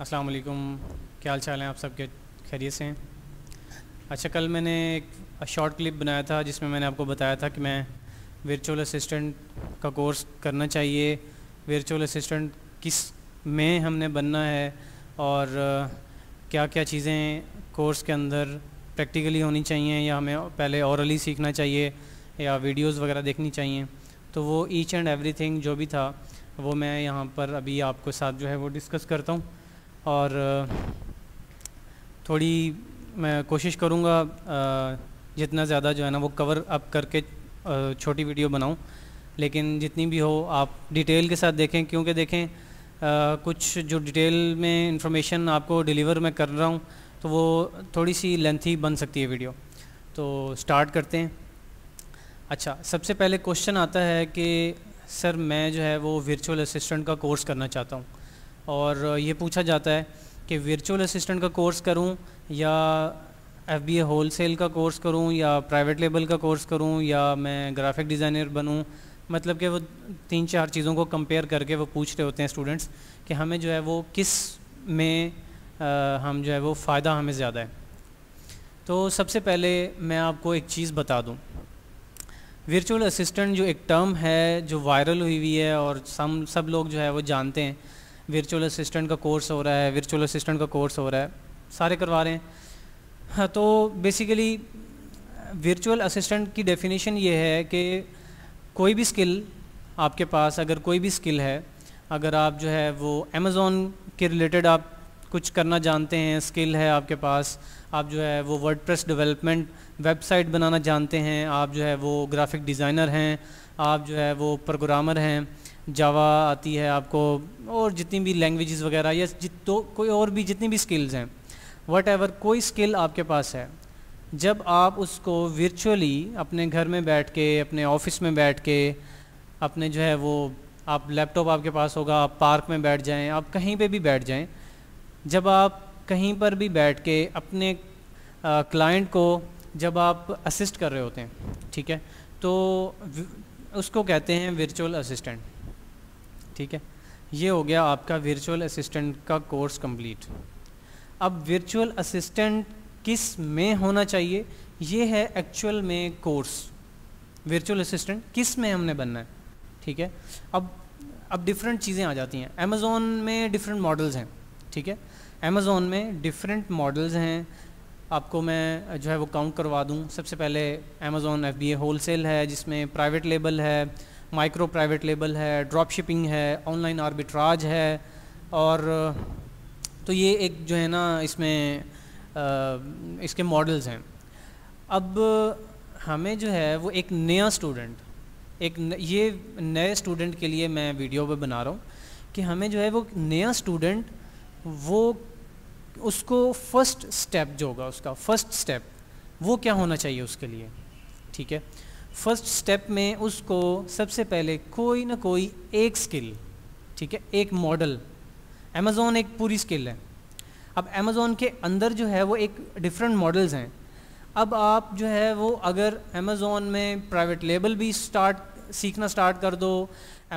अस्सलाम वालेकुम क्या हाल चाल हैं आप सबके खैरियत से हैं अच्छा कल मैंने एक शॉर्ट क्लिप बनाया था जिसमें मैंने आपको बताया था कि मैं वर्चुअल असिस्टेंट का कोर्स करना चाहिए वर्चुअल असिस्टेंट किस में हमने बनना है और क्या क्या चीज़ें कोर्स के अंदर प्रैक्टिकली होनी चाहिए या हमें पहले औरली सीखना चाहिए या वीडियोज़ वगैरह देखनी चाहिए तो वो ईच एंड एवरी जो भी था वो मैं यहाँ पर अभी आपको साथ जो है वो डिस्कस करता हूँ और थोड़ी मैं कोशिश करूँगा जितना ज़्यादा जो है ना वो कवर अप करके छोटी वीडियो बनाऊँ लेकिन जितनी भी हो आप डिटेल के साथ देखें क्योंकि देखें आ, कुछ जो डिटेल में इंफॉर्मेशन आपको डिलीवर मैं कर रहा हूँ तो वो थोड़ी सी लेंथी बन सकती है वीडियो तो स्टार्ट करते हैं अच्छा सबसे पहले क्वेश्चन आता है कि सर मैं जो है वो वर्चुअल असिस्टेंट का कोर्स करना चाहता हूँ और ये पूछा जाता है कि वर्चुअल असिस्टेंट का कोर्स करूँ या F B A wholesale का कोर्स करूँ या प्राइवेट लेबल का कोर्स करूँ या मैं ग्राफिक डिज़ाइनर बनूँ मतलब कि वो तीन चार चीज़ों को कंपेयर करके वो पूछ रहे होते हैं स्टूडेंट्स कि हमें जो है वो किस में आ, हम जो है वो फ़ायदा हमें ज़्यादा है तो सबसे पहले मैं आपको एक चीज़ बता दूँ वर्चुअल असिस्टेंट जो एक टर्म है जो वायरल हुई हुई है और सम सब लोग जो है वो जानते हैं वर्चुअल असिस्टेंट का कोर्स हो रहा है वर्चुअल असिस्टेंट का कोर्स हो रहा है सारे करवा रहे हैं हाँ तो बेसिकली वर्चुअल असिस्टेंट की डेफिनेशन ये है कि कोई भी स्किल आपके पास अगर कोई भी स्किल है अगर आप जो है वो अमेज़ोन के रिलेटेड आप कुछ करना जानते हैं स्किल है आपके पास आप जो है वो वर्ड डेवलपमेंट वेबसाइट बनाना जानते हैं आप जो है वो ग्राफिक डिज़ाइनर हैं आप जो है वो प्रोग्रामर हैं जावा आती है आपको और जितनी भी लैंग्वेजेस वगैरह या तो कोई और भी जितनी भी स्किल्स हैं वट एवर कोई स्किल आपके पास है जब आप उसको वर्चुअली अपने घर में बैठ के अपने ऑफिस में बैठ के अपने जो है वो आप लैपटॉप आपके पास होगा आप पार्क में बैठ जाएं आप कहीं पे भी बैठ जाएं जब आप कहीं पर भी बैठ के अपने क्लाइंट को जब आप असिस्ट कर रहे होते हैं ठीक है तो उसको कहते हैं वर्चुअल असिस्टेंट ठीक है ये हो गया आपका वर्चुअल असिस्टेंट का कोर्स कंप्लीट अब वर्चुअल असिस्टेंट किस में होना चाहिए ये है एक्चुअल में कोर्स वर्चुअल असिस्टेंट किस में हमने बनना है ठीक है अब अब डिफरेंट चीज़ें आ जाती हैं अमेज़ोन में डिफरेंट मॉडल्स हैं ठीक है अमेज़ोन में डिफरेंट मॉडल्स हैं आपको मैं जो है वो काउंट करवा दूँ सबसे पहले Amazon F B A wholesale है जिसमें प्राइवेट लेबल है माइक्रो प्राइवेट लेबल है ड्रॉप शिपिंग है ऑनलाइन आर्बिट्राज है और तो ये एक जो है ना इसमें आ, इसके मॉडल्स हैं अब हमें जो है वो एक नया स्टूडेंट एक न, ये नए स्टूडेंट के लिए मैं वीडियो पे बना रहा हूँ कि हमें जो है वो नया स्टूडेंट वो उसको फर्स्ट स्टेप जो होगा उसका फर्स्ट स्टेप वो क्या होना चाहिए उसके लिए ठीक है फर्स्ट स्टेप में उसको सबसे पहले कोई ना कोई एक स्किल ठीक है एक मॉडल अमेज़ोन एक पूरी स्किल है अब अमेज़ोन के अंदर जो है वो एक डिफरेंट मॉडल्स हैं अब आप जो है वो अगर अमेज़ोन में प्राइवेट लेबल भी स्टार्ट सीखना स्टार्ट कर दो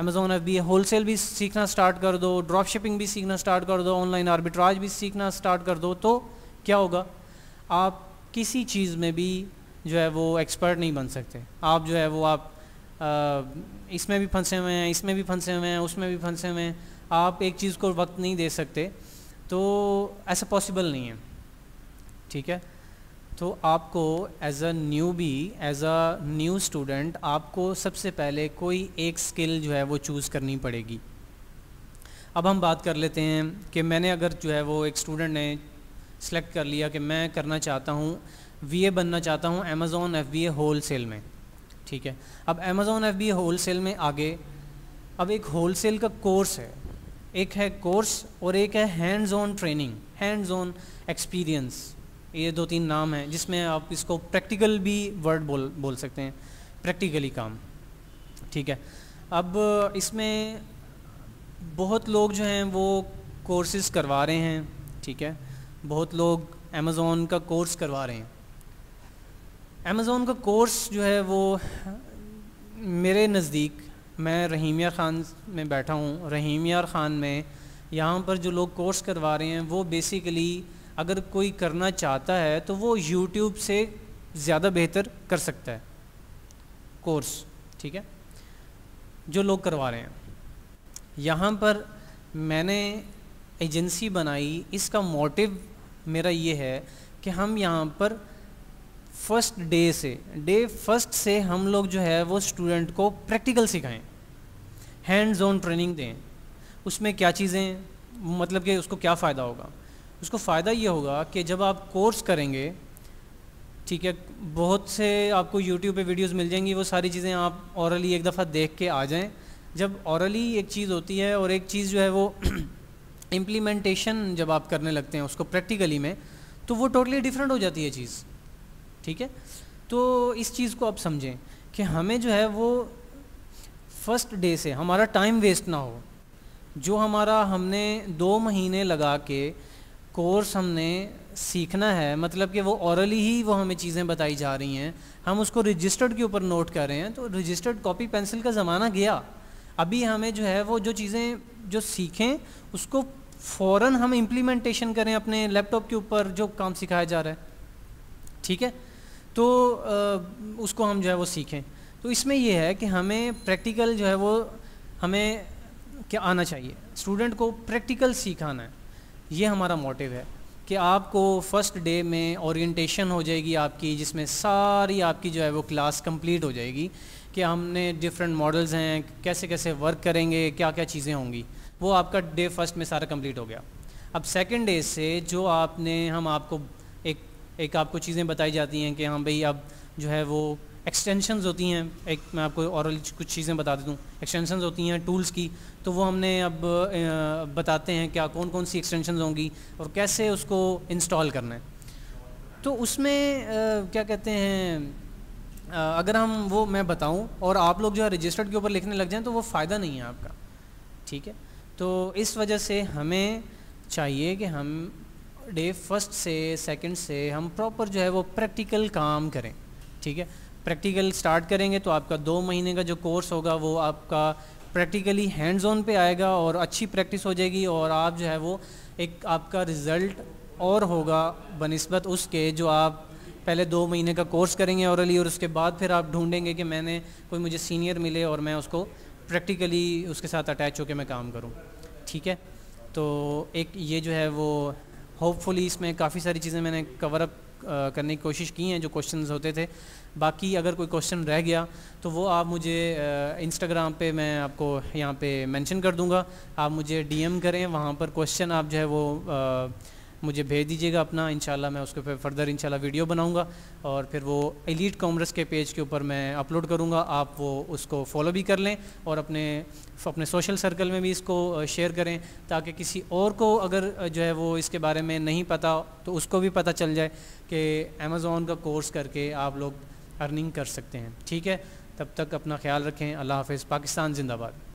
अमेज़ोन एफ बी होलसेल भी सीखना स्टार्ट कर दो ड्रॉप शिपिंग भी सीखना स्टार्ट कर दो ऑनलाइन आर्बिट्राज भी सीखना स्टार्ट कर दो तो क्या होगा आप किसी चीज़ में भी जो है वो एक्सपर्ट नहीं बन सकते आप जो है वो आप इसमें भी फंसे हुए हैं इसमें भी फंसे हुए हैं उसमें भी फंसे हुए हैं आप एक चीज़ को वक्त नहीं दे सकते तो ऐसा पॉसिबल नहीं है ठीक है तो आपको as a newbie as a new student आपको सबसे पहले कोई एक स्किल जो है वो चूज़ करनी पड़ेगी अब हम बात कर लेते हैं कि मैंने अगर जो है वो एक स्टूडेंट ने सेलेक्ट कर लिया कि मैं करना चाहता हूँ वी बनना चाहता हूँ अमेज़ोन एफ बी सेल में ठीक है अब अमेज़ोन एफ बी सेल में आगे अब एक सेल का कोर्स है एक है कोर्स और एक है hands on training hands on experience ये दो तीन नाम हैं जिसमें आप इसको प्रैक्टिकल भी वर्ड बोल बोल सकते हैं प्रैक्टिकली काम ठीक है अब इसमें बहुत लोग जो हैं वो कोर्सेज करवा रहे हैं ठीक है बहुत लोग अमेज़ोन का कोर्स करवा रहे हैं अमेज़ोन का कोर्स जो है वो मेरे नज़दीक मैं रहीम यार ख़ान में बैठा हूँ रहीम यार ख़ान में यहाँ पर जो लोग कोर्स करवा रहे हैं वो बेसिकली अगर कोई करना चाहता है तो वो यूट्यूब से ज़्यादा बेहतर कर सकता है कोर्स ठीक है जो लोग करवा रहे हैं यहाँ पर मैंने एजेंसी बनाई इसका मोटिव मेरा ये है कि हम यहाँ पर फर्स्ट डे से डे फर्स्ट से हम लोग जो है वो स्टूडेंट को प्रैक्टिकल सिखाएं हैंड्स ऑन ट्रेनिंग दें उसमें क्या चीज़ें मतलब कि उसको क्या फ़ायदा होगा उसको फ़ायदा ये होगा कि जब आप कोर्स करेंगे ठीक है बहुत से आपको यूट्यूब पे वीडियोस मिल जाएंगी वो सारी चीज़ें आप औरली एक दफ़ा देख के आ जाएं जब औरली एक चीज़ होती है और एक चीज़ जो है वो इम्प्लीमेंटेशन जब आप करने लगते हैं उसको प्रैक्टिकली में तो वो टोटली डिफरेंट हो जाती है चीज़ ठीक है तो इस चीज़ को आप समझें कि हमें जो है वो फर्स्ट डे से हमारा टाइम वेस्ट ना हो जो हमारा हमने दो महीने लगा के कोर्स हमने सीखना है मतलब कि वो औरली ही वो हमें चीज़ें बताई जा रही हैं हम उसको रजिस्टर्ड के ऊपर नोट कर रहे हैं तो रजिस्टर्ड कॉपी पेंसिल का ज़माना गया अभी हमें जो है वो जो चीज़ें जो सीखें उसको फ़ौर हम इम्प्लीमेंटेशन करें अपने लैपटॉप के ऊपर जो काम सिखाया जा रहा है ठीक है तो उसको हम जो है वो सीखें तो इसमें यह है कि हमें प्रैक्टिकल जो है वो हमें क्या आना चाहिए स्टूडेंट को प्रैक्टिकल सीखाना है ये हमारा मोटिव है कि आपको फर्स्ट डे में ओरिएंटेशन हो जाएगी आपकी जिसमें सारी आपकी जो है वो क्लास कंप्लीट हो जाएगी कि हमने डिफरेंट मॉडल्स हैं कैसे कैसे वर्क करेंगे क्या क्या चीज़ें होंगी वो आपका डे फर्स्ट में सारा कंप्लीट हो गया अब सेकंड डे से जो आपने हम आपको एक आपको चीज़ें बताई जाती हैं कि हाँ भाई अब जो है वो एक्सटेंशन होती हैं एक मैं आपको औरल कुछ चीज़ें बता देता हूँ एक्सटेंशंस होती हैं टूल्स की तो वो हमने अब बताते हैं क्या कौन कौन सी एक्सटेंशन होंगी और कैसे उसको इंस्टॉल करना है तो उसमें क्या कहते हैं अगर हम वो मैं बताऊं और आप लोग जो है रजिस्टर्ड के ऊपर लिखने लग जाएं तो वो फ़ायदा नहीं है आपका ठीक है तो इस वजह से हमें चाहिए कि हम डे फर्स्ट से सेकंड से हम प्रॉपर जो है वो प्रैक्टिकल काम करें ठीक है प्रैक्टिकल स्टार्ट करेंगे तो आपका दो महीने का जो कोर्स होगा वो आपका प्रैक्टिकली हैंड्स ऑन पे आएगा और अच्छी प्रैक्टिस हो जाएगी और आप जो है वो एक आपका रिज़ल्ट और होगा बनस्बत उसके जो आप पहले दो महीने का कोर्स करेंगे औरली और उसके बाद फिर आप ढूंढेंगे कि मैंने कोई मुझे सीनियर मिले और मैं उसको प्रैक्टिकली उसके साथ अटैच होकर मैं काम करूँ ठीक है तो एक ये जो है वो होपफुली इसमें काफ़ी सारी चीज़ें मैंने कवर अप करने की कोशिश की हैं जो क्वेश्चंस होते थे बाकी अगर कोई क्वेश्चन रह गया तो वो आप मुझे इंस्टाग्राम पे मैं आपको यहाँ पे मेंशन कर दूँगा आप मुझे डीएम करें वहाँ पर क्वेश्चन आप जो है वो आ, मुझे भेज दीजिएगा अपना इंशाल्लाह मैं उसके ऊपर फर्दर इंशाल्लाह वीडियो बनाऊँगा और फिर वो एलीट कॉमर्स के पेज के ऊपर मैं अपलोड करूँगा आप वो उसको फॉलो भी कर लें और अपने अपने सोशल सर्कल में भी इसको शेयर करें ताकि किसी और को अगर जो है वो इसके बारे में नहीं पता तो उसको भी पता चल जाए कि अमेज़ोन का कोर्स करके आप लोग अर्निंग कर सकते हैं ठीक है तब तक अपना ख्याल रखें अल्लाह हाफ़ पाकिस्तान जिंदाबाद